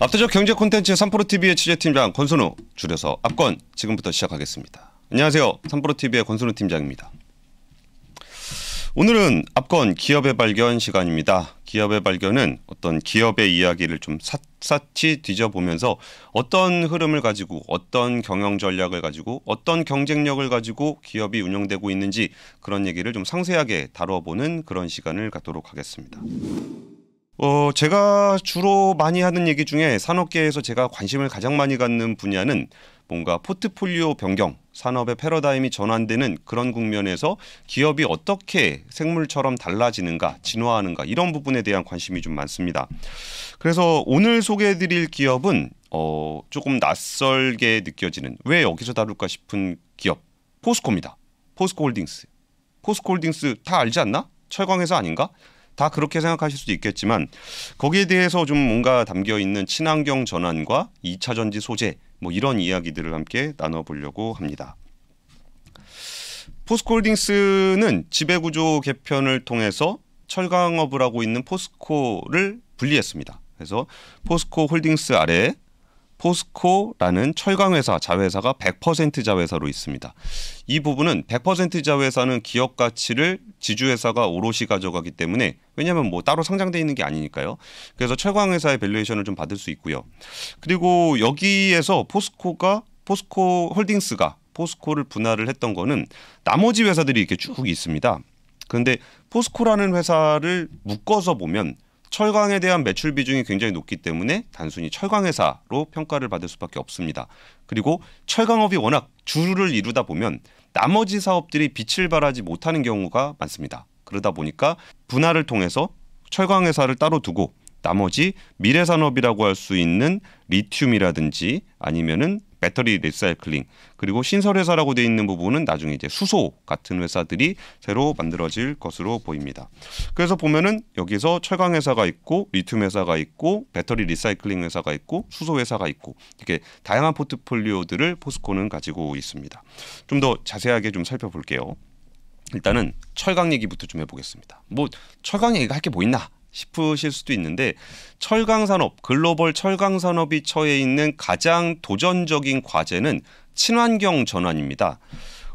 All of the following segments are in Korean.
압도적 경제 콘텐츠 삼프로 t v 의 취재팀장 권순우 줄여서 압권 지금부터 시작하겠습니다. 안녕하세요. 삼프로 t v 의 권순우 팀장입니다. 오늘은 압권 기업의 발견 시간입니다. 기업의 발견은 어떤 기업의 이야기를 좀 샅샅이 뒤져보면서 어떤 흐름을 가지고 어떤 경영 전략을 가지고 어떤 경쟁력을 가지고 기업이 운영되고 있는지 그런 얘기를 좀 상세하게 다뤄보는 그런 시간을 갖도록 하겠습니다. 어, 제가 주로 많이 하는 얘기 중에 산업계에서 제가 관심을 가장 많이 갖는 분야는 뭔가 포트폴리오 변경, 산업의 패러다임이 전환되는 그런 국면에서 기업이 어떻게 생물처럼 달라지는가, 진화하는가 이런 부분에 대한 관심이 좀 많습니다. 그래서 오늘 소개해 드릴 기업은 어, 조금 낯설게 느껴지는 왜 여기서 다룰까 싶은 기업 포스코입니다. 포스코 홀딩스. 포스코 홀딩스 다 알지 않나? 철강회사 아닌가? 다 그렇게 생각하실 수도 있겠지만 거기에 대해서 좀 뭔가 담겨 있는 친환경 전환과 2차 전지 소재 뭐 이런 이야기들을 함께 나눠보려고 합니다. 포스코홀딩스는 지배구조 개편을 통해서 철강업을 하고 있는 포스코를 분리했습니다. 그래서 포스코 홀딩스 아래 포스코라는 철강회사 자회사가 100% 자회사로 있습니다. 이 부분은 100% 자회사는 기업 가치를 지주회사가 오롯이 가져가기 때문에 왜냐하면 뭐 따로 상장돼 있는 게 아니니까요. 그래서 철강회사의 밸류에이션을 좀 받을 수 있고요. 그리고 여기에서 포스코가 포스코 홀딩스가 포스코를 분할을 했던 거는 나머지 회사들이 이렇게 쭉 있습니다. 그런데 포스코라는 회사를 묶어서 보면 철강에 대한 매출 비중이 굉장히 높기 때문에 단순히 철강 회사로 평가를 받을 수밖에 없습니다. 그리고 철강업이 워낙 주를 이루다 보면 나머지 사업들이 빛을 발하지 못하는 경우가 많습니다. 그러다 보니까 분할을 통해서 철강 회사를 따로 두고 나머지 미래 산업이라고 할 수 있는 리튬이라든지 아니면은 배터리 리사이클링 그리고 신설회사라고 되어 있는 부분은 나중에 이제 수소 같은 회사들이 새로 만들어질 것으로 보입니다. 그래서 보면은 여기서 철강 회사가 있고 리튬 회사가 있고 배터리 리사이클링 회사가 있고 수소 회사가 있고 이렇게 다양한 포트폴리오들을 포스코는 가지고 있습니다. 좀 더 자세하게 좀 살펴볼게요. 일단은 철강 얘기부터 좀 해보겠습니다. 뭐 철강 얘기가 할 게 뭐 있나? 싶으실 수도 있는데 철강 산업, 글로벌 철강 산업이 처해 있는 가장 도전적인 과제는 친환경 전환입니다.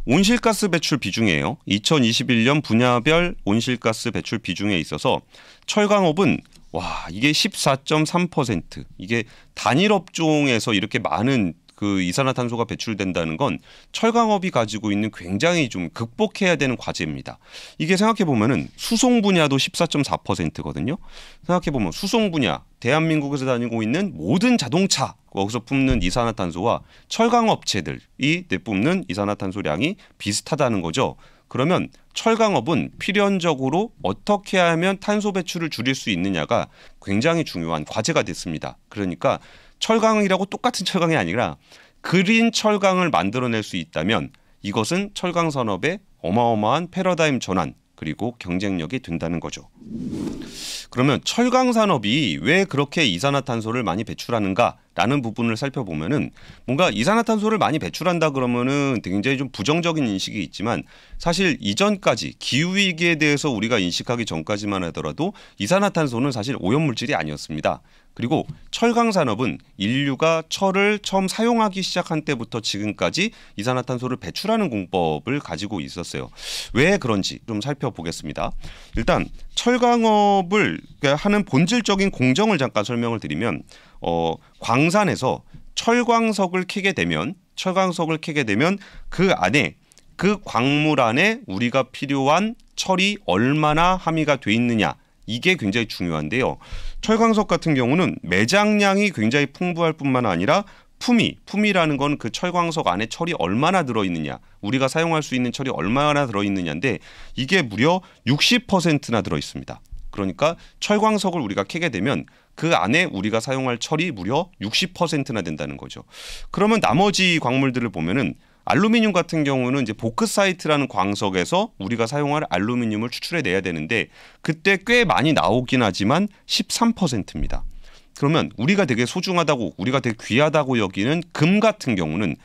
온실가스 배출 비중이에요. 2021년 분야별 온실가스 배출 비중에 있어서 철강업은 와, 이게 14.3%. 이게 단일 업종에서 이렇게 많은 그 이산화탄소가 배출된다는 건 철강업이 가지고 있는 굉장히 좀 극복해야 되는 과제입니다. 이게 생각해 보면은 수송 분야도 14.4%거든요. 생각해 보면 수송 분야 대한민국에서 다니고 있는 모든 자동차 거기서 뿜는 이산화탄소와 철강 업체들이 내뿜는 이산화탄소량이 비슷하다는 거죠. 그러면 철강업은 필연적으로 어떻게 하면 탄소 배출을 줄일 수 있느냐가 굉장히 중요한 과제가 됐습니다. 그러니까 철강이라고 똑같은 철강이 아니라 그린 철강을 만들어낼 수 있다면 이것은 철강 산업의 어마어마한 패러다임 전환 그리고 경쟁력이 된다는 거죠. 그러면 철강 산업이 왜 그렇게 이산화탄소를 많이 배출하는가라는 부분을 살펴보면은 뭔가 이산화탄소를 많이 배출한다 그러면은 굉장히 좀 부정적인 인식이 있지만 사실 이전까지 기후 위기에 대해서 우리가 인식하기 전까지만 하더라도 이산화탄소는 사실 오염물질이 아니었습니다. 그리고 철강 산업은 인류가 철을 처음 사용하기 시작한 때부터 지금까지 이산화탄소를 배출하는 공법을 가지고 있었어요. 왜 그런지 좀 살펴보겠습니다. 일단 철 철강업을 하는 본질적인 공정을 잠깐 설명을 드리면 어, 광산에서 철광석을 캐게 되면 철광석을 캐게 되면 그 안에 그 광물 안에 우리가 필요한 철이 얼마나 함유가 돼 있느냐 이게 굉장히 중요한데요. 철광석 같은 경우는 매장량이 굉장히 풍부할 뿐만 아니라 품위, 품위라는 건 그 철광석 안에 철이 얼마나 들어있느냐, 우리가 사용할 수 있는 철이 얼마나 들어있느냐인데 이게 무려 60%나 들어있습니다. 그러니까 철광석을 우리가 캐게 되면 그 안에 우리가 사용할 철이 무려 60%나 된다는 거죠. 그러면 나머지 광물들을 보면은 알루미늄 같은 경우는 이제 보크사이트라는 광석에서 우리가 사용할 알루미늄을 추출해 내야 되는데 그때 꽤 많이 나오긴 하지만 13%입니다. 그러면 우리가 되게 소중하다고 우리가 되게 귀하다고 여기는 금 같은 경우는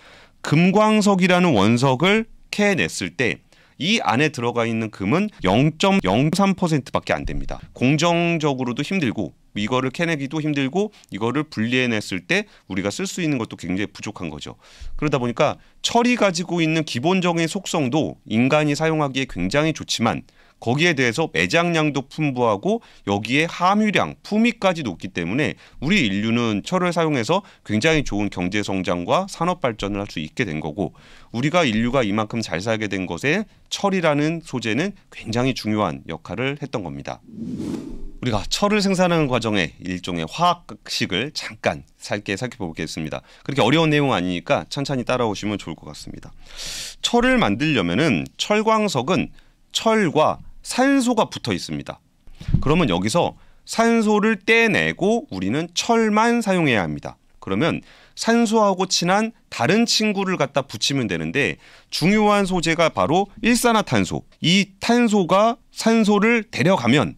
금광석이라는 원석을 캐냈을 때 이 안에 들어가 있는 금은 0.03%밖에 안 됩니다. 공정적으로도 힘들고 이거를 캐내기도 힘들고 이거를 분리해냈을 때 우리가 쓸 수 있는 것도 굉장히 부족한 거죠. 그러다 보니까 철이 가지고 있는 기본적인 속성도 인간이 사용하기에 굉장히 좋지만 거기에 대해서 매장량도 풍부하고 여기에 함유량, 품위까지 높기 때문에 우리 인류는 철을 사용해서 굉장히 좋은 경제 성장과 산업 발전을 할 수 있게 된 거고 우리가 인류가 이만큼 잘 살게 된 것에 철이라는 소재는 굉장히 중요한 역할을 했던 겁니다. 우리가 철을 생산하는 과정에 일종의 화학식을 잠깐 살게 살펴보겠습니다. 그렇게 어려운 내용 아니니까 천천히 따라오시면 좋을 것 같습니다. 철을 만들려면 철광석은 철과 산소가 붙어 있습니다. 그러면 여기서 산소를 떼내고 우리는 철만 사용해야 합니다. 그러면 산소하고 친한 다른 친구를 갖다 붙이면 되는데 중요한 소재가 바로 일산화탄소. 이 탄소가 산소를 데려가면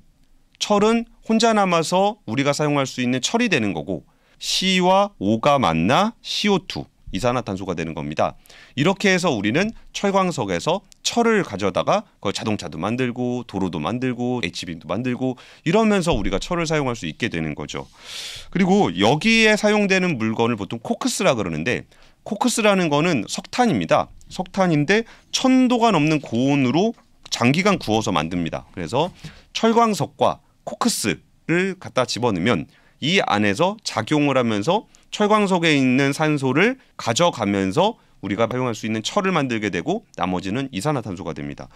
철은 혼자 남아서 우리가 사용할 수 있는 철이 되는 거고 C와 O가 만나 CO2. 이산화탄소가 되는 겁니다. 이렇게 해서 우리는 철광석에서 철을 가져다가 그걸 자동차도 만들고 도로도 만들고 HBM도 만들고 이러면서 우리가 철을 사용할 수 있게 되는 거죠. 그리고 여기에 사용되는 물건을 보통 코크스라 그러는데 코크스라는 거는 석탄입니다. 석탄인데 천도가 넘는 고온으로 장기간 구워서 만듭니다. 그래서 철광석과 코크스를 갖다 집어넣으면 이 안에서 작용을 하면서 철광 석에 있는 산소를 가져가면서 우리가 사용할 수 있는 철을 만들게 되고 나머지는 이산화탄소가 됩니다.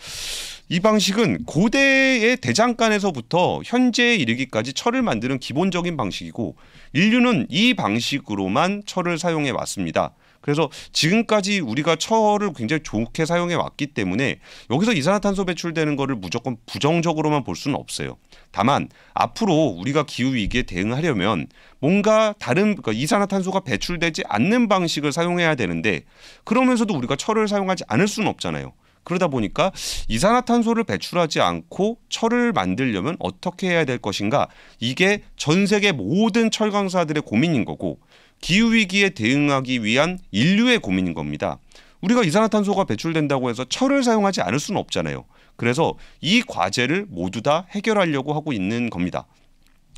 이 방식은 고대의 대장간에서부터 현재에 이르기까지 철을 만드는 기본적인 방식이고 인류는 이 방식으로만 철을 사용해 왔습니다. 그래서 지금까지 우리가 철을 굉장히 좋게 사용해 왔기 때문에 여기서 이산화탄소 배출되는 것을 무조건 부정적으로만 볼 수는 없어요. 다만 앞으로 우리가 기후 위기에 대응하려면 뭔가 다른 그러니까 이산화탄소가 배출되지 않는 방식을 사용해야 되는데 그러면서도 우리가 철을 사용하지 않을 수는 없잖아요. 그러다 보니까 이산화탄소를 배출하지 않고 철을 만들려면 어떻게 해야 될 것인가 이게 전 세계 모든 철강사들의 고민인 거고 기후 위기에 대응하기 위한 인류의 고민인 겁니다. 우리가 이산화탄소가 배출된다고 해서 철을 사용하지 않을 수는 없잖아요. 그래서 이 과제를 모두 다 해결하려고 하고 있는 겁니다.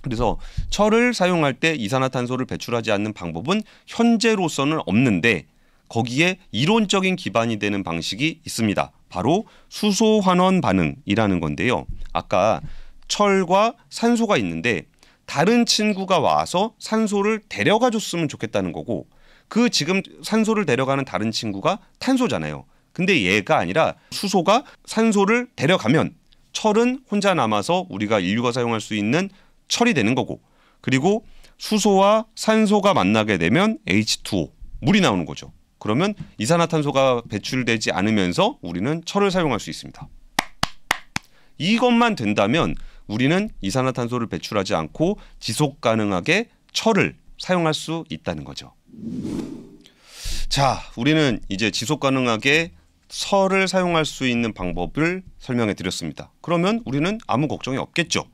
그래서 철을 사용할 때 이산화탄소를 배출하지 않는 방법은 현재로서는 없는데 거기에 이론적인 기반이 되는 방식이 있습니다. 바로 수소환원 반응이라는 건데요. 아까 철과 산소가 있는데 다른 친구가 와서 산소를 데려가 줬으면 좋겠다는 거고 그 지금 산소를 데려가는 다른 친구가 탄소잖아요. 근데 얘가 아니라 수소가 산소를 데려가면 철은 혼자 남아서 우리가 인류가 사용할 수 있는 철이 되는 거고 그리고 수소와 산소가 만나게 되면 H2O 물이 나오는 거죠. 그러면 이산화탄소가 배출되지 않으면서 우리는 철을 사용할 수 있습니다. 이것만 된다면 우리는 이산화탄소를 배출하지 않고 지속 가능하게 철을 사용할 수 있다는 거죠. 자, 우리는 이제 지속 가능하게 설을 사용할 수 있는 방법을 설명해 드렸습니다. 그러면 우리는 아무 걱정이 없겠죠.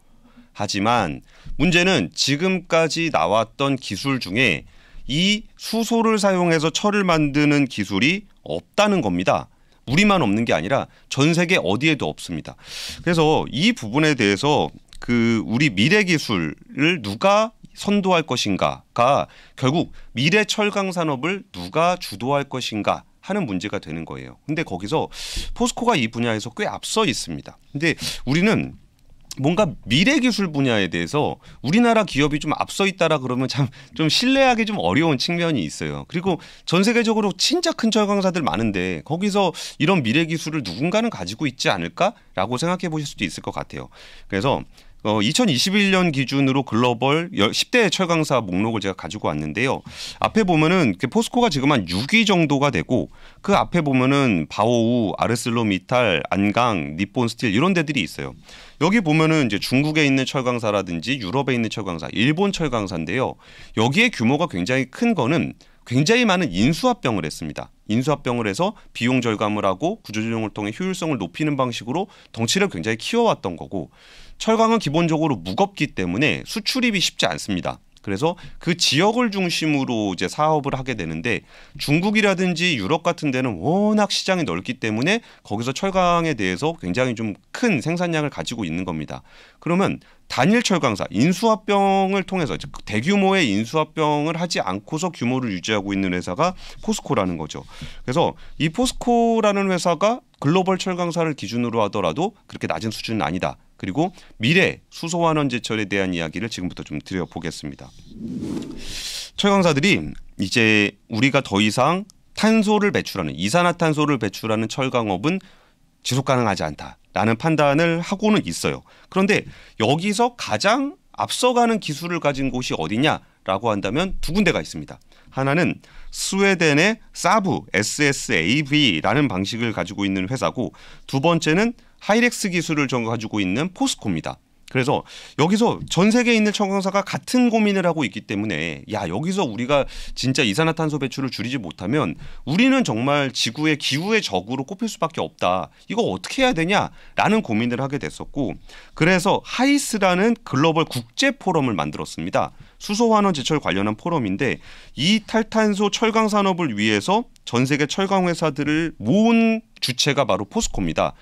하지만 문제는 지금까지 나왔던 기술 중에 이 수소를 사용해서 철을 만드는 기술이 없다는 겁니다. 우리만 없는 게 아니라 전 세계 어디에도 없습니다. 그래서 이 부분에 대해서 그 우리 미래 기술을 누가 선도할 것인가가 결국 미래 철강 산업을 누가 주도할 것인가 하는 문제가 되는 거예요. 근데 거기서 포스코가 이 분야에서 꽤 앞서 있습니다. 근데 우리는 뭔가 미래 기술 분야에 대해서 우리나라 기업이 좀 앞서 있다라 그러면 참 좀 신뢰하기 좀 어려운 측면이 있어요. 그리고 전 세계적으로 진짜 큰 철강사들 많은데 거기서 이런 미래 기술을 누군가는 가지고 있지 않을까라고 생각해 보실 수도 있을 것 같아요. 그래서 어, 2021년 기준으로 글로벌 10대 철강사 목록을 제가 가지고 왔는데요. 앞에 보면은 그 포스코가 지금 한 6위 정도가 되고 그 앞에 보면은 바오우, 아르슬로미탈, 안강, 니폰스틸 이런 데들이 있어요. 여기 보면은 이제 중국에 있는 철강사라든지 유럽에 있는 철강사, 일본 철강사인데요. 여기에 규모가 굉장히 큰 거는 굉장히 많은 인수합병을 했습니다. 인수합병을 해서 비용 절감을 하고 구조조정을 통해 효율성을 높이는 방식으로 덩치를 굉장히 키워왔던 거고 철강은 기본적으로 무겁기 때문에 수출입이 쉽지 않습니다. 그래서 그 지역을 중심으로 이제 사업을 하게 되는데 중국이라든지 유럽 같은 데는 워낙 시장이 넓기 때문에 거기서 철강에 대해서 굉장히 좀 큰 생산량을 가지고 있는 겁니다. 그러면 단일 철강사 인수합병을 통해서 대규모의 인수합병을 하지 않고서 규모를 유지하고 있는 회사가 포스코라는 거죠. 그래서 이 포스코라는 회사가 글로벌 철강사를 기준으로 하더라도 그렇게 낮은 수준은 아니다. 그리고 미래 수소환원제철에 대한 이야기를 지금부터 좀 드려보겠습니다. 철강사들이 이제 우리가 더 이상 탄소를 배출하는 이산화탄소를 배출하는 철강업은 지속 가능하지 않다라는 판단을 하고는 있어요. 그런데 여기서 가장 앞서가는 기술을 가진 곳이 어디냐라고 한다면 두 군데가 있습니다. 하나는 스웨덴의 사브 SSAV라는 방식을 가지고 있는 회사고 두 번째는 하이렉스 기술을 전 가지고 있는 포스코입니다. 그래서 여기서 전 세계에 있는 청강사가 같은 고민을 하고 있기 때문에 야 여기서 우리가 진짜 이산화탄소 배출을 줄이지 못하면 우리는 정말 지구의 기후의 적으로 꼽힐 수밖에 없다. 이거 어떻게 해야 되냐라는 고민을 하게 됐었고 그래서 하이스라는 글로벌 국제 포럼을 만들었습니다. 수소환원 제철 관련한 포럼인데 이 탈탄소 철강 산업을 위해서 전 세계 철강 회사들을 모은 주체가 바로 포스코입니다.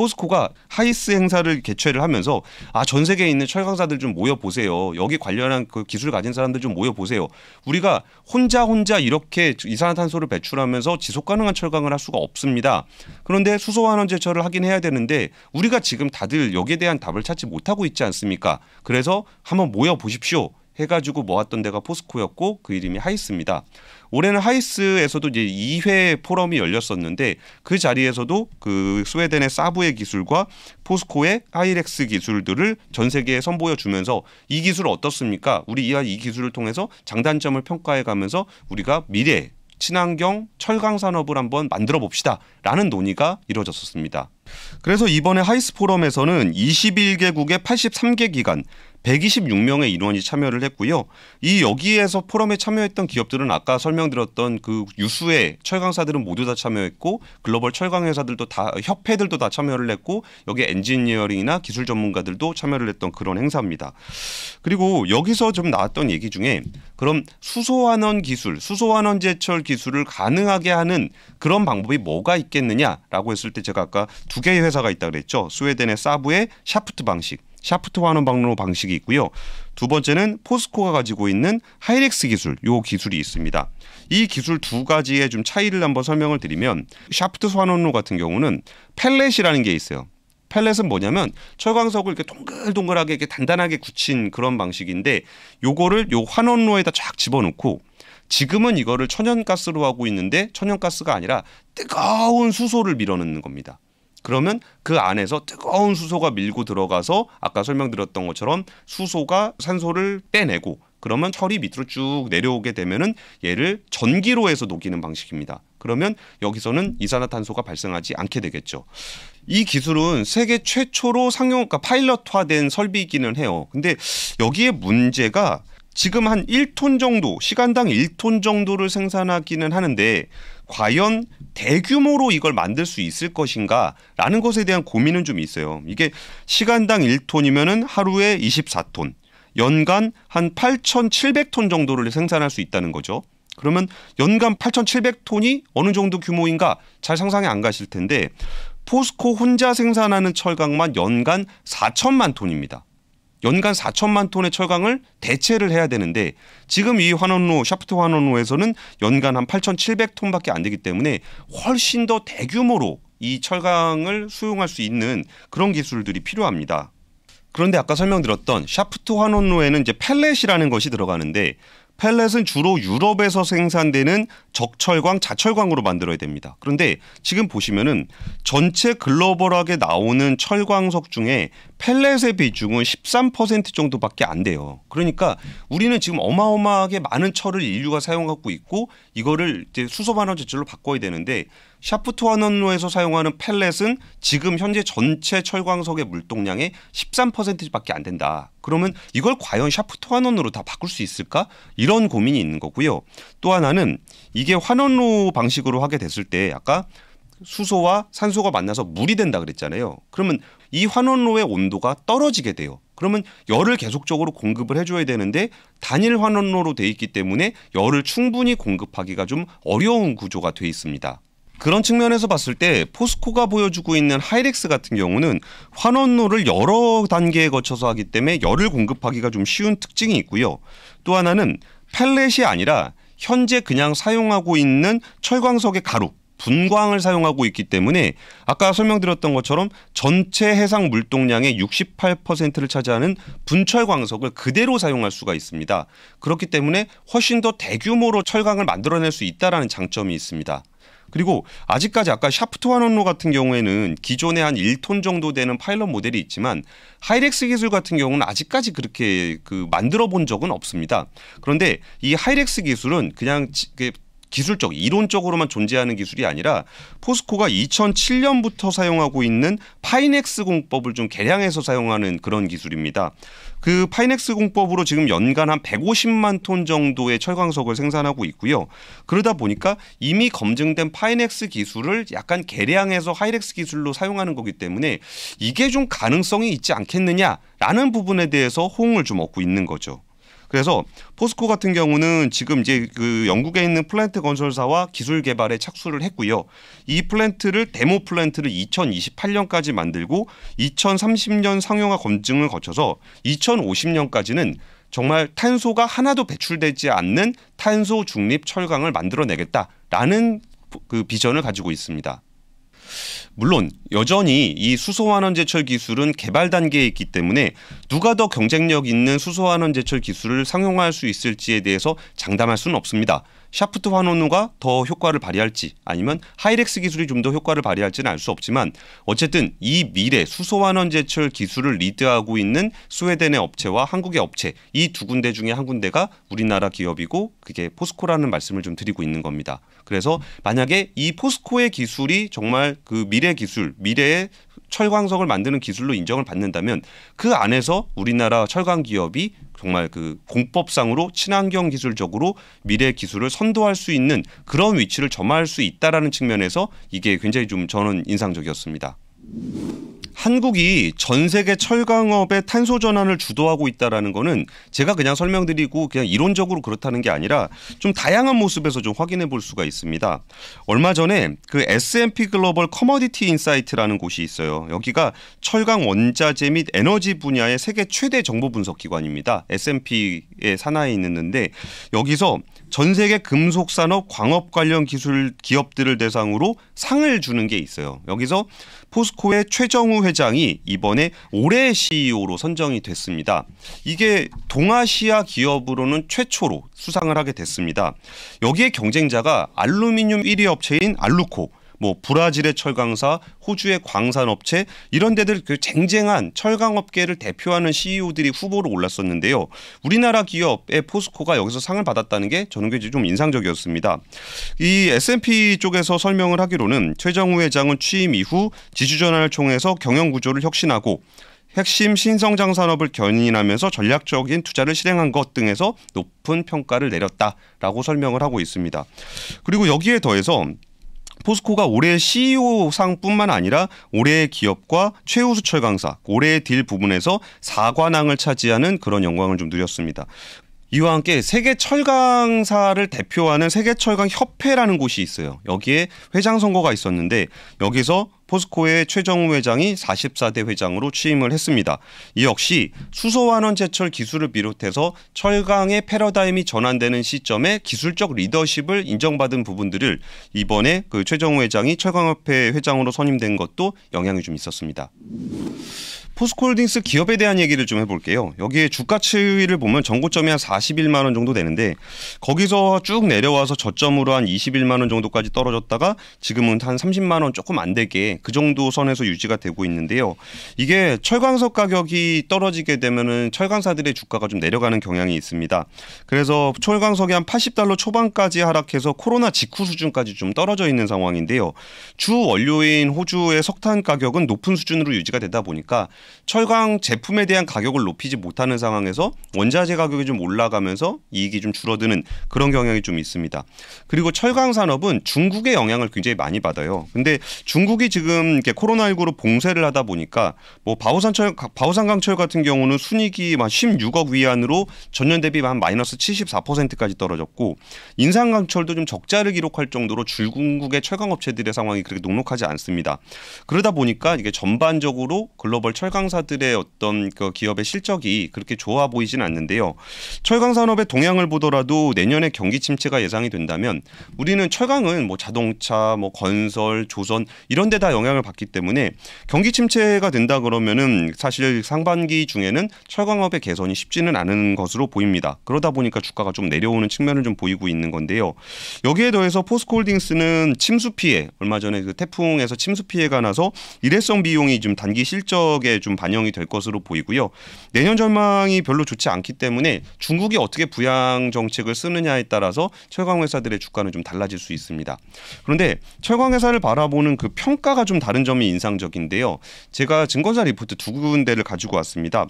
포스코가 하이스 행사를 개최를 하면서 아 전 세계에 있는 철강사들 좀 모여 보세요. 여기 관련한 그 기술 을 가진 사람들 좀 모여 보세요. 우리가 혼자 혼자 이렇게 이산화탄소를 배출하면서 지속 가능한 철강을 할 수가 없습니다. 그런데 수소 환원제철을 하긴 해야 되는데 우리가 지금 다들 여기에 대한 답을 찾지 못하고 있지 않습니까? 그래서 한번 모여 보십시오. 해가지고 모았던 데가 포스코였고 그 이름이 하이스입니다. 올해는 하이스에서도 이제 2회 포럼이 열렸었는데 그 자리에서도 그 스웨덴의 사브의 기술과 포스코의 하이렉스 기술들을 전 세계에 선보여 주면서 이 기술 어떻습니까? 우리 이와 이 기술을 통해서 장단점을 평가해 가면서 우리가 미래 친환경 철강 산업을 한번 만들어 봅시다라는 논의가 이루어졌었습니다. 그래서 이번에 하이스 포럼에서는 21개국의 83개 기관, 126명의 인원이 참여를 했고요. 이 여기에서 포럼에 참여했던 기업들은 아까 설명드렸던 그 유수의 철강사들은 모두 다 참여했고 글로벌 철강 회사들도 다 협회들도 다 참여를 했고 여기 엔지니어링이나 기술 전문가들도 참여를 했던 그런 행사입니다. 그리고 여기서 좀 나왔던 얘기 중에 그럼 수소환원 기술, 수소환원 제철 기술을 가능하게 하는 그런 방법이 뭐가 있겠느냐라고 했을 때 제가 아까 두 개의 회사가 있다 그랬죠. 스웨덴의 사브의 샤프트 방식 샤프트 환원 방로 방식이 있고요. 두 번째는 포스코가 가지고 있는 하이렉스 기술, 요 기술이 있습니다. 이 기술 두 가지의 좀 차이를 한번 설명을 드리면 샤프트 환원로 같은 경우는 펠렛이라는 게 있어요. 펠렛은 뭐냐면 철광석을 이렇게 동글동글하게 이렇게 단단하게 굳힌 그런 방식인데 요거를 요 환원로에다 쫙 집어넣고 지금은 이거를 천연가스로 하고 있는데 천연가스가 아니라 뜨거운 수소를 밀어넣는 겁니다. 그러면 그 안에서 뜨거운 수소가 밀고 들어가서 아까 설명드렸던 것처럼 수소가 산소를 빼내고 그러면 철이 밑으로 쭉 내려오게 되면은 얘를 전기로 해서 녹이는 방식입니다. 그러면 여기서는 이산화탄소가 발생하지 않게 되겠죠. 이 기술은 세계 최초로 상용화 그러니까 파일럿화된 설비이기는 해요. 근데 여기에 문제가 지금 한 1톤 정도, 시간당 1톤 정도를 생산하기는 하는데 과연 대규모로 이걸 만들 수 있을 것인가라는 것에 대한 고민은 좀 있어요. 이게 시간당 1톤이면은 하루에 24톤, 연간 한 8,700톤 정도를 생산할 수 있다는 거죠. 그러면 연간 8,700톤이 어느 정도 규모인가 잘 상상이 안 가실 텐데 포스코 혼자 생산하는 철강만 연간 4천만 톤입니다. 연간 4천만 톤의 철강을 대체를 해야 되는데 지금 이 환원로 샤프트 환원로에서는 연간 한 8,700톤밖에 안 되기 때문에 훨씬 더 대규모로 이 철강을 수용할 수 있는 그런 기술들이 필요합니다. 그런데 아까 설명드렸던 샤프트 환원로에는 이제 펠렛이라는 것이 들어가는데 펠렛은 주로 유럽에서 생산되는 적철광, 자철광으로 만들어야 됩니다. 그런데 지금 보시면은 전체 글로벌하게 나오는 철광석 중에 펠렛의 비중은 13% 정도밖에 안 돼요. 그러니까 우리는 지금 어마어마하게 많은 철을 인류가 사용하고 있고 이거를 이제 수소 반원 제철로 바꿔야 되는데 샤프트 원원로에서 사용하는 펠렛은 지금 현재 전체 철광석의 물동량의 13%밖에 안 된다. 그러면 이걸 과연 샤프트 환원으로 다 바꿀 수 있을까? 이런 고민이 있는 거고요. 또 하나는 이게 환원로 방식으로 하게 됐을 때 아까 수소와 산소가 만나서 물이 된다 그랬잖아요. 그러면 이 환원로의 온도가 떨어지게 돼요. 그러면 열을 계속적으로 공급을 해줘야 되는데 단일 환원로로 돼 있기 때문에 열을 충분히 공급하기가 좀 어려운 구조가 돼 있습니다. 그런 측면에서 봤을 때 포스코가 보여주고 있는 하이렉스 같은 경우는 환원로를 여러 단계에 거쳐서 하기 때문에 열을 공급하기가 좀 쉬운 특징이 있고요. 또 하나는 펠렛이 아니라 현재 그냥 사용하고 있는 철광석의 가루 분광을 사용하고 있기 때문에 아까 설명드렸던 것처럼 전체 해상 물동량의 68%를 차지하는 분철 광석을 그대로 사용할 수가 있습니다. 그렇기 때문에 훨씬 더 대규모로 철강을 만들어낼 수있다는 장점이 있습니다. 그리고 아직까지 아까 샤프트 환원로 같은 경우에는 기존에 한 1톤 정도 되는 파일럿 모델이 있지만 하이렉스 기술 같은 경우는 아직까지 그렇게 그 만들어 본 적은 없습니다. 그런데 이 하이렉스 기술은 그냥 그 기술적 이론적으로만 존재하는 기술이 아니라 포스코가 2007년부터 사용하고 있는 파이넥스 공법을 좀 개량해서 사용하는 그런 기술입니다. 그 파이넥스 공법으로 지금 연간 한 150만 톤 정도의 철광석을 생산하고 있고요. 그러다 보니까 이미 검증된 파이넥스 기술을 약간 개량해서 하이렉스 기술로 사용하는 거기 때문에 이게 좀 가능성이 있지 않겠느냐라는 부분에 대해서 호응을 좀 얻고 있는 거죠. 그래서 포스코 같은 경우는 지금 이제 그 영국에 있는 플랜트 건설사와 기술 개발에 착수를 했고요. 이 플랜트를 데모 플랜트를 2028년까지 만들고 2030년 상용화 검증을 거쳐서 2050년까지는 정말 탄소가 하나도 배출되지 않는 탄소 중립 철강을 만들어내겠다라는 그 비전을 가지고 있습니다. 물론 여전히 이 수소환원제철 기술은 개발 단계에 있기 때문에 누가 더 경쟁력 있는 수소환원제철 기술을 상용화할 수 있을지에 대해서 장담할 수는 없습니다. 샤프트 환원호가 더 효과를 발휘할지 아니면 하이렉스 기술이 좀 더 효과를 발휘할지는 알 수 없지만 어쨌든 이 미래 수소환원 제철 기술을 리드하고 있는 스웨덴의 업체와 한국의 업체 이 두 군데 중에 한 군데가 우리나라 기업이고 그게 포스코라는 말씀을 좀 드리고 있는 겁니다. 그래서 만약에 이 포스코의 기술이 정말 그 미래 기술, 미래의 철광석을 만드는 기술로 인정을 받는다면 그 안에서 우리나라 철강 기업이 정말 그 공법상으로 친환경 기술적으로 미래 기술을 선도할 수 있는 그런 위치를 점할수 있다라는 측면에서 이게 굉장히 좀 저는 인상적이었습니다. 한국이 전 세계 철강업의 탄소 전환을 주도하고 있다라는 거는 제가 그냥 설명드리고 그냥 이론적으로 그렇다는 게 아니라 좀 다양한 모습에서 좀 확인해 볼 수가 있습니다. 얼마 전에 그 S&P 글로벌 커머디티 인사이트라는 곳이 있어요. 여기가 철강 원자재 및 에너지 분야의 세계 최대 정보 분석 기관입니다. S&P의 산하에 있는데 여기서 전 세계 금속 산업 광업 관련 기술 기업들을 대상으로 상을 주는 게 있어요. 여기서 포스코의 최정우 회장이 이번에 올해 CEO로 선정이 됐습니다. 이게 동아시아 기업으로는 최초로 수상을 하게 됐습니다. 여기에 경쟁자가 알루미늄 1위 업체인 알루코 뭐 브라질의 철강사, 호주의 광산업체 이런 데들 그 쟁쟁한 철강업계를 대표하는 CEO들이 후보로 올랐었는데요. 우리나라 기업의 포스코가 여기서 상을 받았다는 게 저는 굉장히 좀 인상적이었습니다. 이 S&P 쪽에서 설명을 하기로는 최정우 회장은 취임 이후 지주전환을 통해서 경영 구조를 혁신하고 핵심 신성장 산업을 견인하면서 전략적인 투자를 실행한 것 등에서 높은 평가를 내렸다라고 설명을 하고 있습니다. 그리고 여기에 더해서 포스코가 올해 CEO상뿐만 아니라 올해의 기업과 최우수 철강사, 올해의 딜 부분에서 사관왕을 차지하는 그런 영광을 좀 누렸습니다. 이와 함께 세계 철강사를 대표하는 세계 철강 협회라는 곳이 있어요. 여기에 회장 선거가 있었는데 여기서 포스코의 최정우 회장이 44대 회장으로 취임을 했습니다. 이 역시 수소환원 제철 기술을 비롯해서 철강의 패러다임이 전환되는 시점에 기술적 리더십을 인정받은 부분들을 이번에 그 최정우 회장이 철강협회 회장으로 선임된 것도 영향이 좀 있었습니다. 포스코홀딩스 기업에 대한 얘기를 좀 해볼게요. 여기에 주가 추이를 보면 전고점이 한 41만 원 정도 되는데 거기서 쭉 내려와서 저점으로 한 21만 원 정도까지 떨어졌다가 지금은 한 30만 원 조금 안 되게 그 정도 선에서 유지가 되고 있는데요. 이게 철광석 가격이 떨어지게 되면은 철강사들의 주가가 좀 내려가는 경향이 있습니다. 그래서 철광석이 한 80달러 초반까지 하락해서 코로나 직후 수준까지 좀 떨어져 있는 상황인데요. 주 원료인 호주의 석탄 가격은 높은 수준으로 유지가 되다 보니까 철강 제품에 대한 가격을 높이지 못하는 상황에서 원자재 가격이 좀 올라가면서 이익이 좀 줄어드는 그런 경향이 좀 있습니다. 그리고 철강 산업은 중국의 영향을 굉장히 많이 받아요. 근데 중국이 지금 지금 이렇게 코로나19로 봉쇄를 하다 보니까 뭐 바우산철 바우산강철 같은 경우는 순익이 막 16억 위안으로 전년 대비 한 마이너스 74%까지 떨어졌고 인산강철도좀 적자를 기록할 정도로 중국의 철강 업체들의 상황이 그렇게 녹록하지 않습니다. 그러다 보니까 이게 전반적으로 글로벌 철강사들의 어떤 그 기업의 실적이 그렇게 좋아 보이진 않는데요. 철강 산업의 동향을 보더라도 내년에 경기 침체가 예상이 된다면 우리는 철강은 뭐 자동차, 뭐 건설, 조선 이런 데다 영향을 받기 때문에 경기 침체가 된다 그러면은 사실 상반기 중에는 철강업의 개선이 쉽지는 않은 것으로 보입니다. 그러다 보니까 주가가 좀 내려오는 측면을 좀 보이고 있는 건데요. 여기에 더해서 포스코홀딩스는 침수 피해 얼마 전에 그 태풍에서 침수 피해가 나서 일회성 비용이 좀 단기 실적에 좀 반영이 될 것으로 보이고요. 내년 전망이 별로 좋지 않기 때문에 중국이 어떻게 부양 정책을 쓰느냐에 따라서 철강 회사들의 주가는 좀 달라질 수 있습니다. 그런데 철강 회사를 바라보는 그 평가가 하나가 좀 다른 점이 인상적인데요. 제가 증권사 리포트 두 군데를 가지고 왔습니다.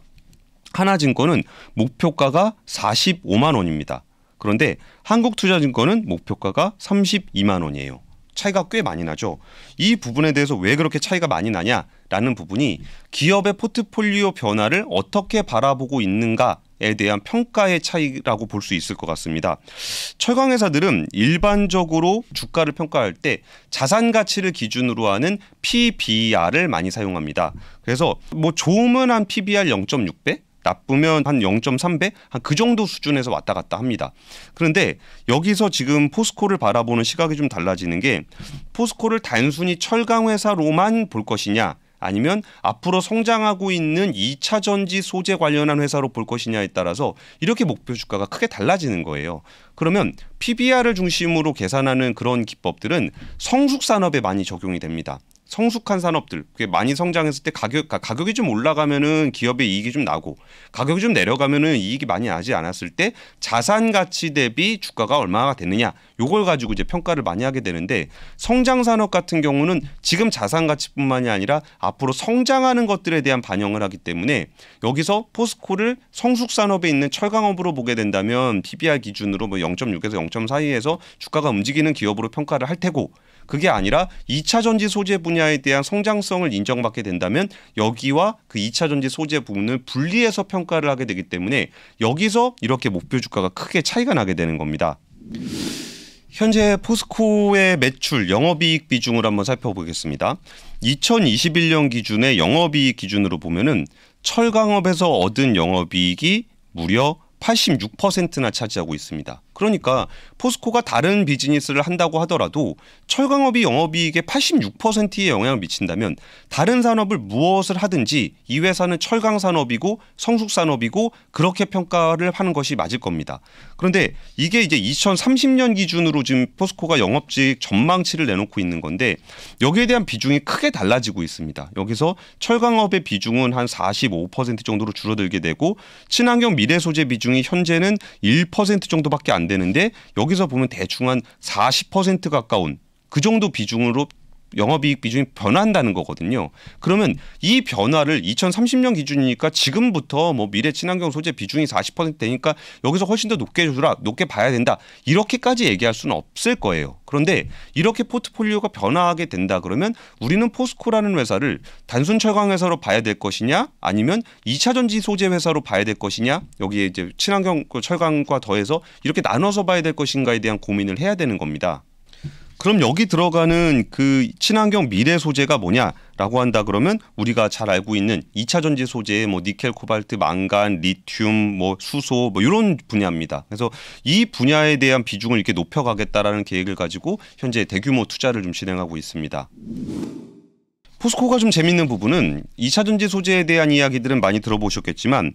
하나증권은 목표가가 45만 원입니다. 그런데 한국투자증권은 목표가가 32만 원이에요. 차이가 꽤 많이 나죠. 이 부분에 대해서 왜 그렇게 차이가 많이 나냐라는 부분이 기업의 포트폴리오 변화를 어떻게 바라보고 있는가 에 대한 평가의 차이라고 볼 수 있을 것 같습니다. 철강 회사들은 일반적으로 주가를 평가할 때 자산 가치를 기준으로 하는 PBR을 많이 사용합니다. 그래서 뭐 좋으면 한 PBR 0.6배, 나쁘면 한 0.3배 한 그 정도 수준에서 왔다 갔다 합니다. 그런데 여기서 지금 포스코를 바라보는 시각이 좀 달라지는 게 포스코를 단순히 철강 회사로만 볼 것이냐 아니면 앞으로 성장하고 있는 2차 전지 소재 관련한 회사로 볼 것이냐에 따라서 이렇게 목표 주가가 크게 달라지는 거예요. 그러면 PBR을 중심으로 계산하는 그런 기법들은 성숙 산업에 많이 적용이 됩니다. 성숙한 산업들 그게 많이 성장했을 때 가격 가격이 좀 올라가면은 기업의 이익이 좀 나고 가격이 좀 내려가면은 이익이 많이 나지 않았을 때 자산 가치 대비 주가가 얼마가 되느냐 요걸 가지고 이제 평가를 많이 하게 되는데 성장 산업 같은 경우는 지금 자산 가치뿐만이 아니라 앞으로 성장하는 것들에 대한 반영을 하기 때문에 여기서 포스코를 성숙 산업에 있는 철강업으로 보게 된다면 PBR 기준으로 뭐 0.6에서 0.4에서 주가가 움직이는 기업으로 평가를 할 테고 그게 아니라 2차 전지 소재 분야에 대한 성장성을 인정받게 된다면 여기와 그 2차 전지 소재 부분을 분리해서 평가를 하게 되기 때문에 여기서 이렇게 목표 주가가 크게 차이가 나게 되는 겁니다. 현재 포스코의 매출 영업이익 비중을 한번 살펴보겠습니다. 2021년 기준의 영업이익 기준으로 보면은 철강업에서 얻은 영업이익이 무려 86%나 차지하고 있습니다. 그러니까 포스코가 다른 비즈니스를 한다고 하더라도 철강업이 영업이익의 86%에 영향을 미친다면 다른 산업을 무엇을 하든지 이 회사는 철강 산업이고 성숙 산업이고 그렇게 평가를 하는 것이 맞을 겁니다. 그런데 이게 이제 2030년 기준으로 지금 포스코가 영업직 전망치를 내놓고 있는 건데 여기에 대한 비중이 크게 달라지고 있습니다. 여기서 철강업의 비중은 한 45% 정도로 줄어들게 되고 친환경 미래 소재 비중이 현재는 1% 정도밖에 안 되는데 여기서 보면 대충 한 40% 가까운 그 정도 비중으로 영업이익 비중이 변한다는 거거든요. 그러면 이 변화를 2030년 기준이니까 지금부터 뭐 미래 친환경 소재 비중이 40% 되니까 여기서 훨씬 더 높게 주라 높게 봐야 된다 이렇게까지 얘기할 수는 없을 거예요. 그런데 이렇게 포트폴리오가 변화하게 된다 그러면 우리는 포스코라는 회사를 단순 철강 회사로 봐야 될 것이냐 아니면 2차 전지 소재 회사로 봐야 될 것이냐 여기에 이제 친환경 철강과 더해서 이렇게 나눠서 봐야 될 것인가에 대한 고민을 해야 되는 겁니다. 그럼 여기 들어가는 그 친환경 미래 소재가 뭐냐라고 한다 그러면 우리가 잘 알고 있는 2차 전지 소재 뭐 니켈, 코발트, 망간, 리튬, 뭐 수소 뭐 이런 분야입니다. 그래서 이 분야에 대한 비중을 이렇게 높여 가겠다라는 계획을 가지고 현재 대규모 투자를 좀 진행하고 있습니다. 포스코가 좀 재밌는 부분은 2차 전지 소재에 대한 이야기들은 많이 들어보셨겠지만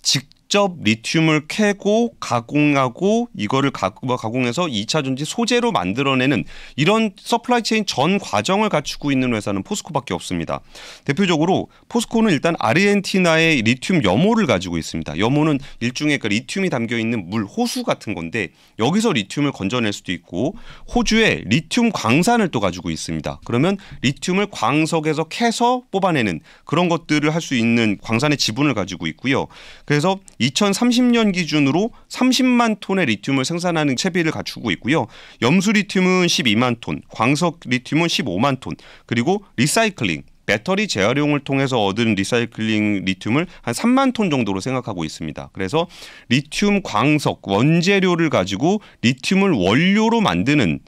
직 직접 리튬을 캐고 가공하고 이거를 뭐 가공해서 2차 전지 소재로 만들어내는 이런 서플라이 체인 전 과정을 갖추고 있는 회사는 포스코밖에 없습니다. 대표적으로 포스코는 일단 아르헨티나의 리튬 염호를 가지고 있습니다. 염호는 일종의 그 리튬이 담겨 있는 물 호수 같은 건데 여기서 리튬을 건져낼 수도 있고 호주의 리튬 광산을 또 가지고 있습니다. 그러면 리튬을 광석에서 캐서 뽑아내는 그런 것들을 할 수 있는 광산의 지분을 가지고 있고요. 그래서 2030년 기준으로 30만 톤의 리튬을 생산하는 체비를 갖추고 있고요. 염수 리튬은 12만 톤, 광석 리튬은 15만 톤, 그리고 리사이클링 배터리 재활용을 통해서 얻은 리사이클링 리튬을 한 3만 톤 정도로 생각하고 있습니다. 그래서 리튬 광석 원재료를 가지고 리튬을 원료로 만드는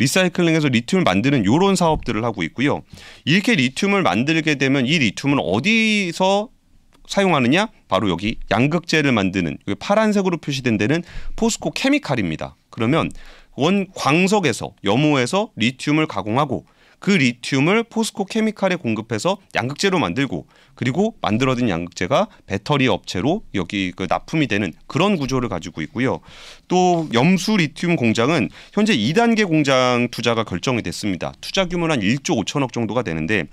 리사이클링에서 리튬을 만드는 이런 사업들을 하고 있고요. 이렇게 리튬을 만들게 되면 이 리튬은 어디서 사용하느냐? 바로 여기 양극재를 만드는 여기 파란색으로 표시된 데는 포스코 케미칼입니다. 그러면 원 광석에서 염호에서 리튬을 가공하고 그 리튬을 포스코 케미칼에 공급해서 양극재로 만들고 그리고 만들어진 양극재가 배터리 업체로 여기 그 납품이 되는 그런 구조를 가지고 있고요. 또 염수 리튬 공장은 현재 2단계 공장 투자가 결정이 됐습니다. 투자 규모는 한 1조 5천억 정도가 되는데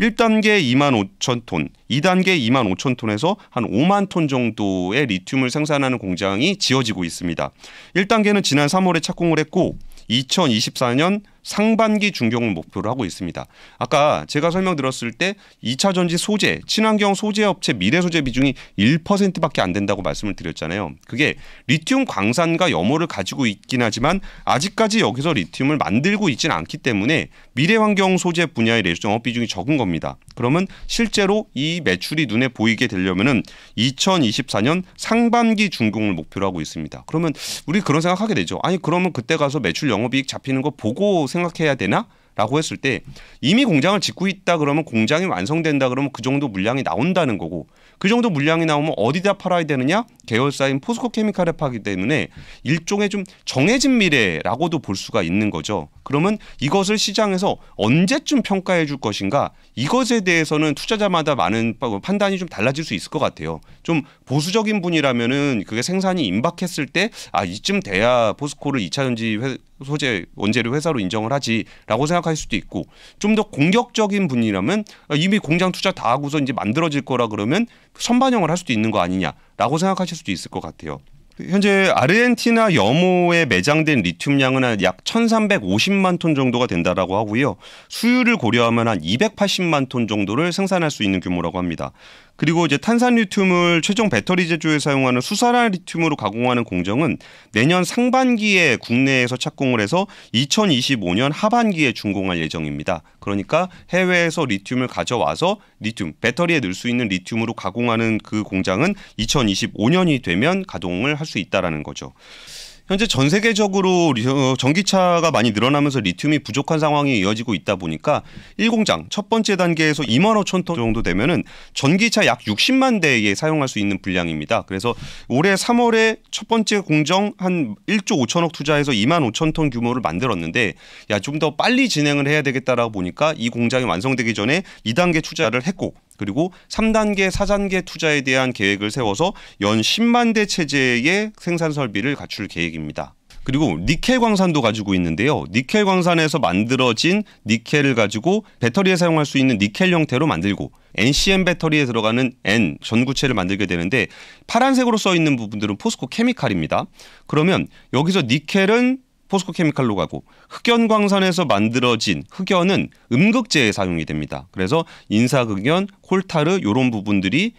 1단계 2만 5천 톤, 2단계 2만 5천 톤에서 한 5만 톤 정도의 리튬을 생산하는 공장이 지어지고 있습니다. 1단계는 지난 3월에 착공을 했고 2024년 상반기 중경을 목표로 하고 있습니다. 아까 제가 설명드렸을 때 2차 전지 소재, 친환경 소재 업체 미래 소재 비중이 1%밖에 안 된다고 말씀을 드렸잖아요. 그게 리튬 광산과 염호를 가지고 있긴 하지만 아직까지 여기서 리튬을 만들고 있지는 않기 때문에 미래 환경 소재 분야의 내수 영업 비중이 적은 겁니다. 그러면 실제로 이 매출이 눈에 보이게 되려면은 2024년 상반기 중공을 목표로 하고 있습니다. 그러면 우리 그런 생각하게 되죠. 아니 그러면 그때 가서 매출 영업이익 잡히는 거 보고 생각해야 되나? 라고 했을 때 이미 공장을 짓고 있다 그러면 공장이 완성된다 그러면 그 정도 물량이 나온다는 거고 그 정도 물량이 나오면 어디다 팔아야 되느냐 계열사인 포스코 케미칼에 파기 때문에 일종의 좀 정해진 미래라고도 볼 수가 있는 거죠 그러면 이것을 시장에서 언제쯤 평가해 줄 것인가 이것에 대해서는 투자자마다 많은 판단이 좀 달라질 수 있을 것 같아요 좀 보수적인 분이라면은 그게 생산이 임박했을 때 아 이쯤 돼야 포스코를 2차 전지 회사 소재 원재료 회사로 인정을 하지라고 생각할 수도 있고 좀 더 공격적인 분이라면 아, 이미 공장 투자 다 하고서 이제 만들어질 거라 그러면 선반영을 할 수도 있는 거 아니냐라고 생각하실 수도 있을 것 같아요. 현재 아르헨티나 염호에 매장된 리튬양은약 1,350만 톤 정도가 된다라고 하고요. 수율을 고려하면 한 280만 톤 정도를 생산할 수 있는 규모라고 합니다. 그리고 이제 탄산 리튬을 최종 배터리 제조에 사용하는 수산화 리튬으로 가공하는 공정은 내년 상반기에 국내에서 착공을 해서 2025년 하반기에 준공할 예정입니다. 그러니까 해외에서 리튬을 가져와서 리튬 배터리에 넣을 수 있는 리튬으로 가공하는 그 공장은 2025년이 되면 가동을 할 수 있다라는 거죠. 현재 전 세계적으로 어, 전기차가 많이 늘어나면서 리튬이 부족한 상황이 이어지고 있다 보니까 1공장 첫 번째 단계에서 2만 5천 톤 정도 되면은 전기차 약 60만 대에 사용할 수 있는 분량입니다. 그래서 올해 3월에 첫 번째 공정 한 1조 5천억 투자해서 2만 5천 톤 규모를 만들었는데 야 좀 더 빨리 진행을 해야 되겠다라고 보니까 이 공장이 완성되기 전에 2단계 투자를 했고 그리고 3단계, 4단계 투자에 대한 계획을 세워서 연 10만 대 체제의 생산 설비를 갖출 계획입니다. 그리고 니켈 광산도 가지고 있는데요. 니켈 광산에서 만들어진 니켈을 가지고 배터리에 사용할 수 있는 니켈 형태로 만들고 NCM 배터리에 들어가는 N 전구체를 만들게 되는데 파란색으로 써 있는 부분들은 포스코 케미칼입니다. 그러면 여기서 니켈은 포스코케미칼로 가고 흑연광산에서 만들어진 흑연은 음극재에 사용이 됩니다. 그래서 인사극연, 콜타르 이런 부분들이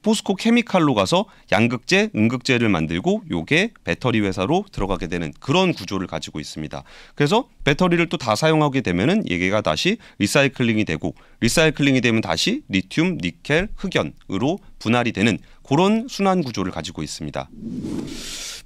포스코 케미칼로 가서 양극재, 음극재를 만들고 요게 배터리 회사로 들어가게 되는 그런 구조를 가지고 있습니다. 그래서 배터리를 또 다 사용하게 되면은 얘기가 다시 리사이클링이 되고 리사이클링이 되면 다시 리튬, 니켈, 흑연으로 분할이 되는 그런 순환 구조를 가지고 있습니다.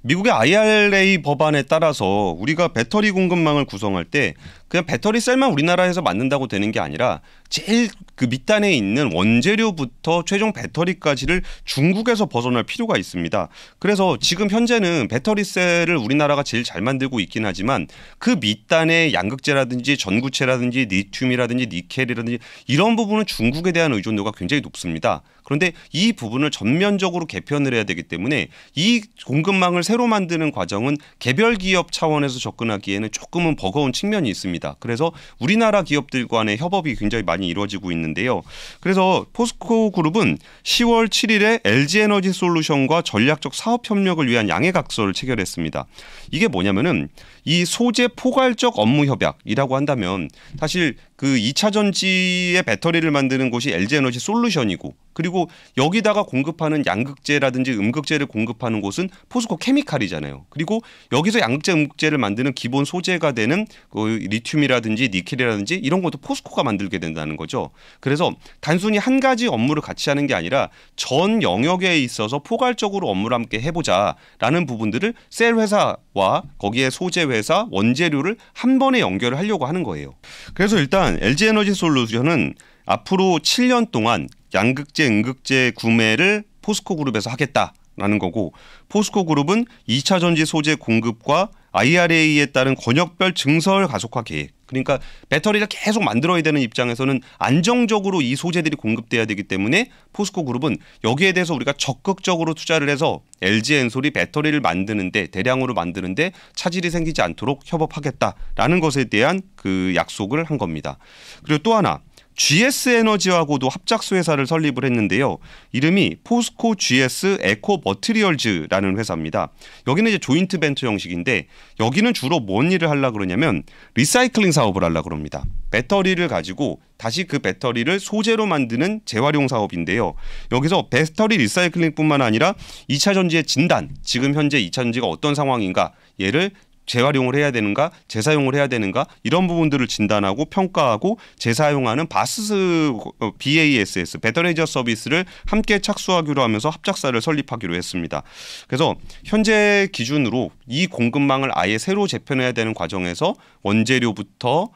미국의 IRA 법안에 따라서 우리가 배터리 공급망을 구성할 때 그냥 배터리 셀만 우리나라에서 만든다고 되는 게 아니라 제일 그 밑단에 있는 원재료부터 최종 배터리까지를 중국에서 벗어날 필요가 있습니다. 그래서 지금 현재는 배터리 셀을 우리나라가 제일 잘 만들고 있긴 하지만 그 밑단의 양극재라든지 전구체라든지 니튬이라든지 니켈이라든지 이런 부분은 중국에 대한 의존도가 굉장히 높습니다. 그런데 이 부분을 전면적으로 개편을 해야 되기 때문에 이 공급망을 새로 만드는 과정은 개별 기업 차원에서 접근하기에는 조금은 버거운 측면이 있습니다. 있니다 그래서 우리나라 기업들 간의 협업이 굉장히 많이 이루어지고 있는데요. 그래서 포스코 그룹은 10월 7일에 LG 에너지 솔루션과 전략적 사업 협력을 위한 양해각서를 체결했습니다. 이게 뭐냐면은 이 소재 포괄적 업무 협약이라고 한다면 사실 그 2차 전지의 배터리를 만드는 곳이 LG 에너지 솔루션이고 그리고 여기다가 공급하는 양극재라든지 음극재를 공급하는 곳은 포스코 케미칼이잖아요. 그리고 여기서 양극재 음극재를 만드는 기본 소재가 되는 그 리튬이라든지 니켈이라든지 이런 것도 포스코가 만들게 된다는 거죠. 그래서 단순히 한 가지 업무를 같이 하는 게 아니라 전 영역에 있어서 포괄적으로 업무를 함께 해보자라는 부분들을 셀 회사와 거기에 소재 회사 원재료를 한 번에 연결을 하려고 하는 거예요. 그래서 일단 LG 에너지 솔루션은 앞으로 7년 동안 양극재, 음극재 구매를 포스코 그룹에서 하겠다라는 거고 포스코 그룹은 2차 전지 소재 공급과 IRA에 따른 권역별 증설 가속화 계획. 그러니까 배터리를 계속 만들어야 되는 입장에서는 안정적으로 이 소재들이 공급돼야 되기 때문에 포스코 그룹은 여기에 대해서 우리가 적극적으로 투자를 해서 LG 엔솔이 배터리를 만드는데 대량으로 만드는데 차질이 생기지 않도록 협업하겠다라는 것에 대한 그 약속을 한 겁니다. 그리고 또 하나 GS 에너지하고도 합작소 회사를 설립을 했는데요. 이름이 포스코 GS 에코 머트리얼즈라는 회사입니다. 여기는 이제 조인트 벤처 형식인데 여기는 주로 뭔 일을 하려 그러냐면 리사이클링 사업을 하려 그럽니다. 배터리를 가지고 다시 그 배터리를 소재로 만드는 재활용 사업인데요. 여기서 배터리 리사이클링뿐만 아니라 2차 전지의 진단, 지금 현재 2차 전지가 어떤 상황인가 얘를 재활용을 해야 되는가 재사용을 해야 되는가 이런 부분들을 진단하고 평가하고 재사용하는 바스 BASS 배터리이저 서비스를 함께 착수하기로 하면서 합작사를 설립하기로 했습니다. 그래서 현재 기준으로 이 공급망을 아예 새로 재편해야 되는 과정에서 원재료부터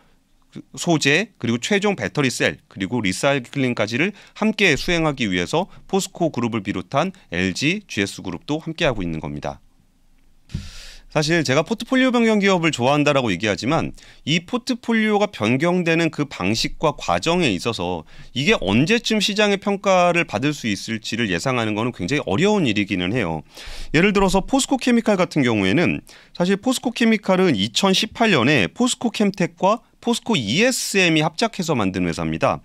소재 그리고 최종 배터리 셀 그리고 리사이클링까지를 함께 수행하기 위해서 포스코 그룹을 비롯한 LG, GS 그룹도 함께하고 있는 겁니다. 사실 제가 포트폴리오 변경 기업을 좋아한다라고 얘기하지만 이 포트폴리오가 변경되는 그 방식과 과정에 있어서 이게 언제쯤 시장의 평가를 받을 수 있을지를 예상하는 것은 굉장히 어려운 일이기는 해요. 예를 들어서 포스코 케미칼 같은 경우에는 사실 포스코 케미칼은 2018년에 포스코 캠텍과 포스코 ESM이 합작해서 만든 회사입니다.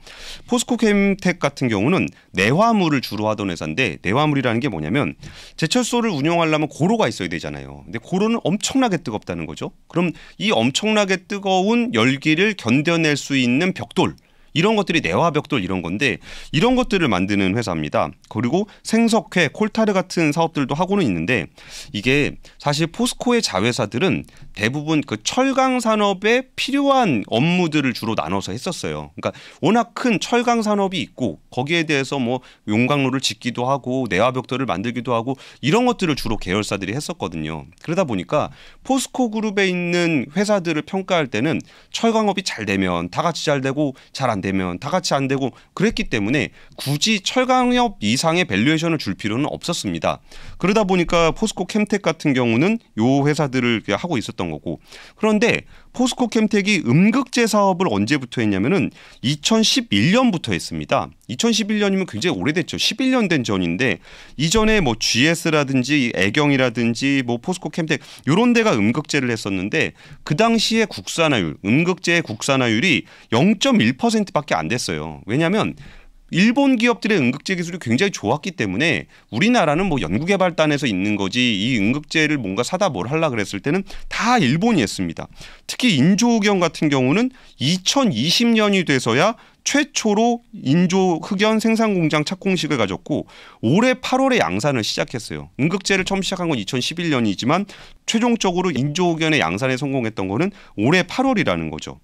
포스코 캠텍 같은 경우는 내화물을 주로 하던 회사인데 내화물이라는 게 뭐냐면 제철소를 운영하려면 고로가 있어야 되잖아요. 근데 고로는 엄청나게 뜨겁다는 거죠. 그럼 이 엄청나게 뜨거운 열기를 견뎌낼 수 있는 벽돌 이런 것들이 내화벽돌 이런 건데 이런 것들을 만드는 회사입니다. 그리고 생석회, 콜타르 같은 사업들도 하고는 있는데 이게 사실 포스코의 자회사들은 대부분 그 철강 산업에 필요한 업무들을 주로 나눠서 했었어요. 그러니까 워낙 큰 철강 산업이 있고 거기에 대해서 뭐 용광로를 짓기도 하고 내화벽돌을 만들기도 하고 이런 것들을 주로 계열사들이 했었거든요. 그러다 보니까 포스코 그룹에 있는 회사들을 평가할 때는 철강업이 잘 되면 다 같이 잘 되고 잘 안 되면 다 같이 안 되고 그랬기 때문에 굳이 철강업 이상의 밸류에이션을 줄 필요는 없었습니다. 그러다 보니까 포스코 캠텍 같은 경우는 요 회사들을 하고 있었던 했던 거고 그런데 포스코 캠텍이 음극재 사업을 언제부터 했냐면은 2011년부터 했습니다. 2011년이면 굉장히 오래됐죠. 11년 된 전인데 이전에 뭐 GS라든지 애경이라든지 뭐 포스코 캠텍 이런 데가 음극재를 했었는데 그 당시에 국산화율, 음극재의 국산화율이 0.1%밖에 안 됐어요. 왜냐면 하 일본 기업들의 응급제 기술이 굉장히 좋았기 때문에 우리나라는 뭐 연구개발단에서 있는 거지 이 응급제를 뭔가 사다 뭘 하려 그랬을 때는 다 일본이 했습니다. 특히 인조흑연 같은 경우는 2020년이 돼서야 최초로 인조 흑연 생산 공장 착공식을 가졌고 올해 8월에 양산을 시작했어요. 응급제를 처음 시작한 건 2011년이지만 최종적으로 인조 흑연의 양산에 성공했던 거는 올해 8월이라는 거죠.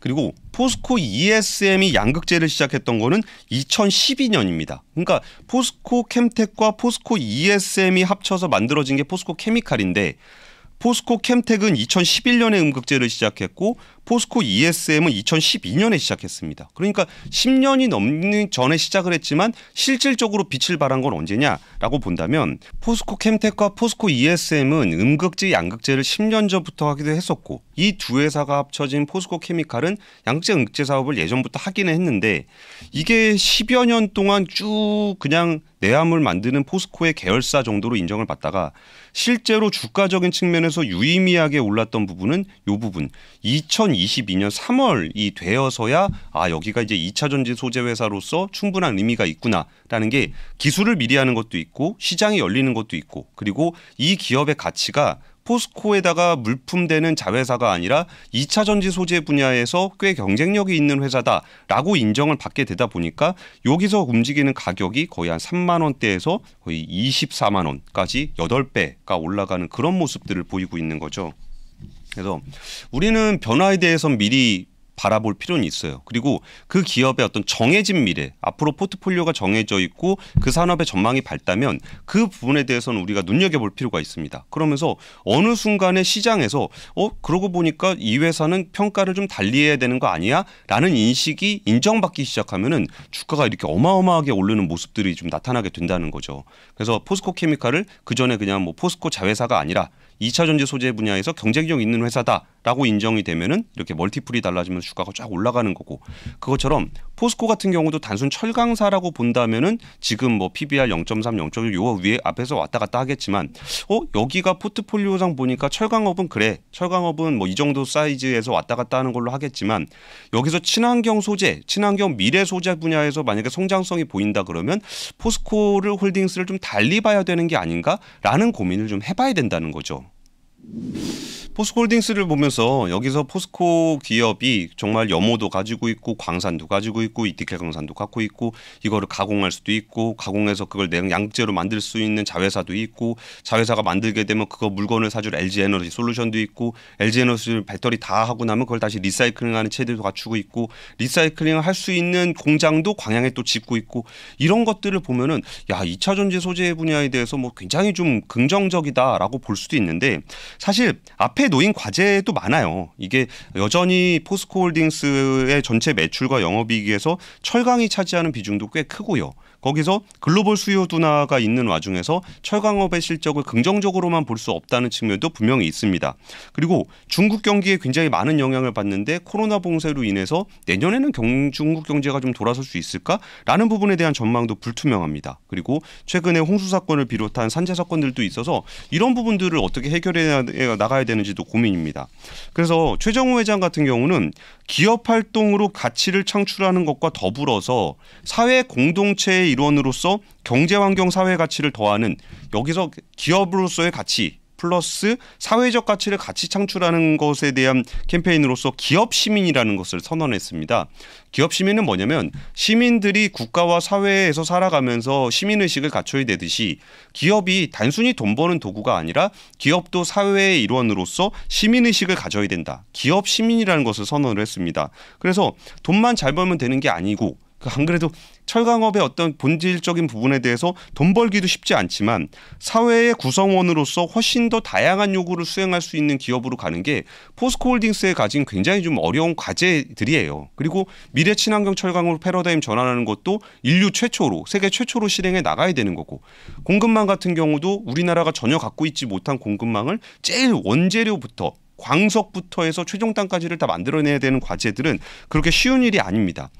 그리고 포스코 ESM이 양극재를 시작했던 거는 2012년입니다. 그러니까 포스코 캠텍과 포스코 ESM이 합쳐서 만들어진 게 포스코 케미칼인데 포스코 캠텍은 2011년에 음극재를 시작했고 포스코 ESM은 2012년에 시작했습니다. 그러니까 10년이 넘는 전에 시작을 했지만 실질적으로 빛을 발한 건 언제냐라고 본다면 포스코 캠텍과 포스코 ESM은 음극재 양극재를 10년 전부터 하기도 했었고 이 두 회사가 합쳐진 포스코 케미칼은 양극재 음극재 사업을 예전부터 하기는 했는데 이게 10여 년 동안 쭉 그냥 내암을 만드는 포스코의 계열사 정도로 인정을 받다가 실제로 주가적인 측면에서 유의미하게 올랐던 부분은 이 부분 2000 2022년 3월이 되어서야 아 여기가 이제 2차 전지 소재 회사로서 충분한 의미가 있구나라는 게 기술을 미리 하는 것도 있고 시장이 열리는 것도 있고 그리고 이 기업의 가치가 포스코에다가 물품되는 자회사가 아니라 2차 전지 소재 분야에서 꽤 경쟁력이 있는 회사다라고 인정을 받게 되다 보니까 여기서 움직이는 가격이 거의 한 3만 원대에서 거의 24만 원까지 8배가 올라가는 그런 모습들을 보이고 있는 거죠. 그래서 우리는 변화에 대해서 미리 바라볼 필요는 있어요. 그리고 그 기업의 어떤 정해진 미래, 앞으로 포트폴리오가 정해져 있고 그 산업의 전망이 밝다면 그 부분에 대해서는 우리가 눈여겨볼 필요가 있습니다. 그러면서 어느 순간에 시장에서 어, 그러고 보니까 이 회사는 평가를 좀 달리 해야 되는 거 아니야? 라는 인식이 인정받기 시작하면은 주가가 이렇게 어마어마하게 오르는 모습들이 좀 나타나게 된다는 거죠. 그래서 포스코 케미칼을 그전에 그냥 뭐 포스코 자회사가 아니라 2차 전지 소재 분야에서 경쟁력 있는 회사다. 라고 인정이 되면은 이렇게 멀티플이 달라지면 주가가 쫙 올라가는 거고 그것처럼 포스코 같은 경우도 단순 철강사라고 본다면은 지금 뭐 PBR 0.3, 0.6요 위에 앞에서 왔다 갔다 하겠지만 어 여기가 포트폴리오상 보니까 철강업은 그래 철강업은 뭐 이 정도 사이즈에서 왔다 갔다 하는 걸로 하겠지만 여기서 친환경 소재, 친환경 미래 소재 분야에서 만약에 성장성이 보인다 그러면 포스코를 홀딩스를 좀 달리 봐야 되는 게 아닌가라는 고민을 좀 해봐야 된다는 거죠. 포스코홀딩스를 보면서 여기서 포스코 기업이 정말 염호도 가지고 있고 광산도 가지고 있고 이티켈 광산도 갖고 있고 이거를 가공할 수도 있고 가공해서 그걸 양극재로 만들 수 있는 자회사도 있고 자회사가 만들게 되면 그거 물건을 사줄 LG 에너지 솔루션도 있고 LG 에너지 배터리 다 하고 나면 그걸 다시 리사이클링하는 체들도 갖추고 있고 리사이클링을 할 수 있는 공장도 광양에 또 짓고 있고 이런 것들을 보면은 야 2차 전지 소재 분야에 대해서 뭐 굉장히 좀 긍정적이다라고 볼 수도 있는데 사실 앞에 놓인 과제도 많아요. 이게 여전히 포스코홀딩스의 전체 매출과 영업이익에서 철강이 차지하는 비중도 꽤 크고요. 거기서 글로벌 수요 둔화가 있는 와중에서 철강업의 실적을 긍정적으로만 볼 수 없다는 측면도 분명히 있습니다. 그리고 중국 경기에 굉장히 많은 영향을 받는데 코로나 봉쇄로 인해서 내년에는 경, 중국 경제가 좀 돌아설 수 있을까라는 부분에 대한 전망도 불투명합니다. 그리고 최근에 홍수 사건을 비롯한 산재 사건들도 있어서 이런 부분들을 어떻게 해결해 나가야 되는지 있는지도 고민입니다. 그래서 최정우 회장 같은 경우는 기업 활동으로 가치를 창출하는 것과 더불어서 사회 공동체의 일원으로서 경제 환경 사회 가치를 더하는 여기서 기업으로서의 가치 플러스 사회적 가치를 같이 창출하는 것에 대한 캠페인으로서 기업 시민이라는 것을 선언했습니다. 기업 시민은 뭐냐면 시민들이 국가와 사회에서 살아가면서 시민 의식을 갖춰야 되듯이 기업이 단순히 돈 버는 도구가 아니라 기업도 사회의 일원으로서 시민 의식을 가져야 된다. 기업 시민이라는 것을 선언을 했습니다. 그래서 돈만 잘 벌면 되는 게 아니고 그 안 그래도 철강업의 어떤 본질적인 부분에 대해서 돈 벌기도 쉽지 않지만 사회의 구성원으로서 훨씬 더 다양한 요구를 수행할 수 있는 기업으로 가는 게 포스코홀딩스에 가진 굉장히 좀 어려운 과제들이에요. 그리고 미래 친환경 철강으로 패러다임 전환하는 것도 인류 최초로 세계 최초로 실행해 나가야 되는 거고 공급망 같은 경우도 우리나라가 전혀 갖고 있지 못한 공급망을 제일 원재료부터 광석부터 해서 최종 단까지를 다 만들어내야 되는 과제들은 그렇게 쉬운 일이 아닙니다.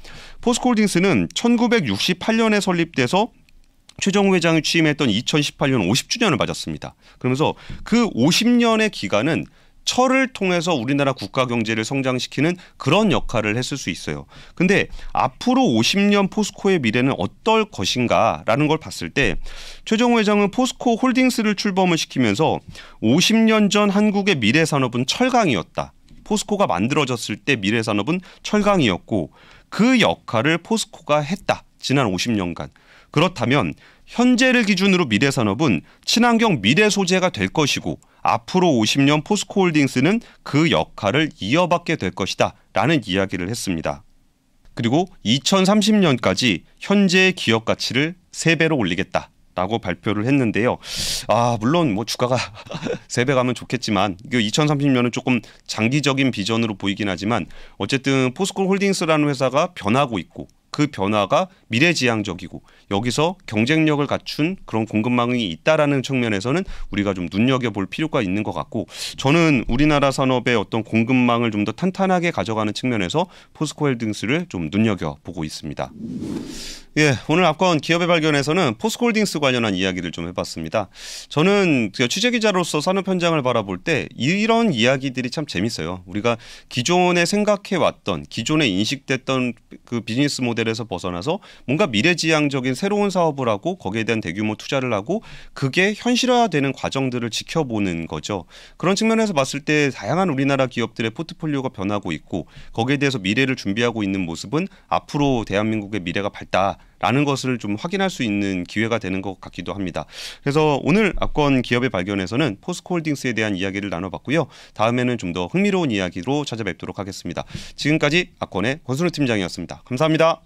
포스코홀딩스는 1968년에 설립돼서 최정 회장을 취임했던 2018년 50주년을 맞았습니다. 그러면서 그 50년의 기간은 철을 통해서 우리나라 국가 경제를 성장시키는 그런 역할을 했을 수 있어요. 근데 앞으로 50년 포스코의 미래는 어떨 것인가라는 걸 봤을 때최종 회장은 포스코 홀딩스를 출범을 시키면서 50년 전 한국의 미래 산업은 철강이었다. 포스코가 만들어졌을 때 미래 산업은 철강이었고 그 역할을 포스코가 했다. 지난 50년간. 그렇다면 현재를 기준으로 미래 산업은 친환경 미래 소재가 될 것이고 앞으로 50년 포스코홀딩스는 그 역할을 이어받게 될 것이다 라는 이야기를 했습니다. 그리고 2030년까지 현재의 기업 가치를 3배로 올리겠다. 라고 발표를 했는데요. 아, 물론 뭐 주가가 3배 가면 좋겠지만 이거 2030년은 조금 장기적인 비전으로 보이긴 하지만 어쨌든 포스코 홀딩스라는 회사가 변하고 있고 그 변화가 미래지향적이고 여기서 경쟁력을 갖춘 그런 공급망이 있다라는 측면에서는 우리가 좀 눈여겨볼 필요가 있는 것 같고 저는 우리나라 산업의 어떤 공급망을 좀 더 탄탄하게 가져가는 측면에서 포스코헬딩스를 좀 눈여겨보고 있습니다. 예, 오늘 앞건 기업의 발견에서는 포스코홀딩스 관련한 이야기를 좀 해봤습니다. 저는 그 취재 기자로서 산업 현장을 바라볼 때 이런 이야기들이 참 재밌어요. 우리가 기존에 생각해왔던 기존에 인식됐던 그 비즈니스 모델에서 벗어나서 뭔가 미래지향적인 새로운 사업을 하고 거기에 대한 대규모 투자를 하고 그게 현실화되는 과정들을 지켜보는 거죠. 그런 측면에서 봤을 때 다양한 우리나라 기업들의 포트폴리오가 변하고 있고 거기에 대해서 미래를 준비하고 있는 모습은 앞으로 대한민국의 미래가 밝다. 라는 것을 좀 확인할 수 있는 기회가 되는 것 같기도 합니다. 그래서 오늘 압권 기업의 발견에서는 포스코홀딩스에 대한 이야기를 나눠봤고요. 다음에는 좀 더 흥미로운 이야기로 찾아뵙도록 하겠습니다. 지금까지 압권의 권순우 팀장이었습니다. 감사합니다.